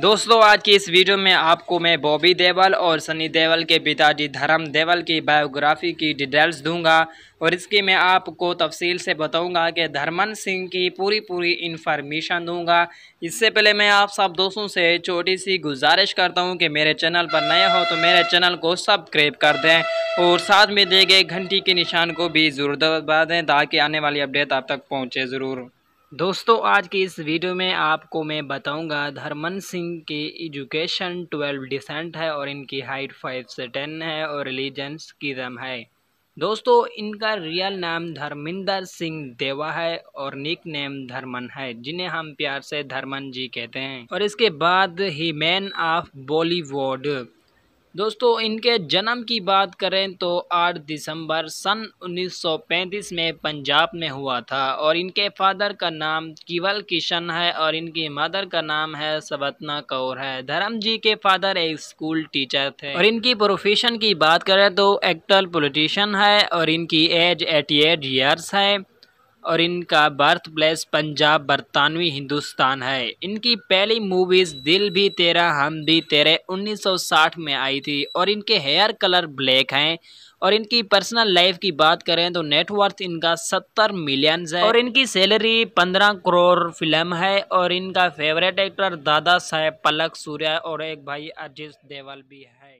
दोस्तों आज की इस वीडियो में आपको मैं बॉबी देवल और सनी देवल के पिताजी धर्म देवल की बायोग्राफी की डिटेल्स दूंगा और इसकी मैं आपको तफसील से बताऊंगा कि धर्मन सिंह की पूरी पूरी इन्फॉर्मेशन दूंगा इससे पहले मैं आप सब दोस्तों से छोटी सी गुजारिश करता हूं कि मेरे चैनल पर नए हो तो मेरे चैनल को सब्सक्राइब कर दें और साथ में दे गए घंटी के निशान को भी ज़रूर दबा दें ताकि आने वाली अपडेट आप तक पहुँचे ज़रूर दोस्तों आज की इस वीडियो में आपको मैं बताऊंगा धर्मन सिंह की एजुकेशन 12 डिसेंट है और इनकी हाइट 5 से 10 है और रिलीजन किदम है दोस्तों इनका रियल नाम धर्मिंदर सिंह देवा है और निक नेम धर्मन है जिन्हें हम प्यार से धर्मन जी कहते हैं और इसके बाद ही मैन ऑफ बॉलीवुड दोस्तों इनके जन्म की बात करें तो 8 दिसंबर सन 1935 में पंजाब में हुआ था और इनके फादर का नाम केवल किशन है और इनकी मदर का नाम है सवतना कौर है धर्म जी के फादर एक स्कूल टीचर थे और इनकी प्रोफेशन की बात करें तो एक्टर पोलिटिशियन है और इनकी एज एटी एट ईयर्स है और इनका बर्थ प्लेस पंजाब बरतानवी हिंदुस्तान है इनकी पहली मूवीज़ दिल भी तेरा हम भी तेरे 1960 में आई थी और इनके हेयर कलर ब्लैक हैं और इनकी पर्सनल लाइफ की बात करें तो नेटवर्थ इनका सत्तर मिलियन है और इनकी सैलरी पंद्रह करोड़ फिल्म है और इनका फेवरेट एक्टर दादा साहेब पलक सूर्या और एक भाई अजीत देवल भी है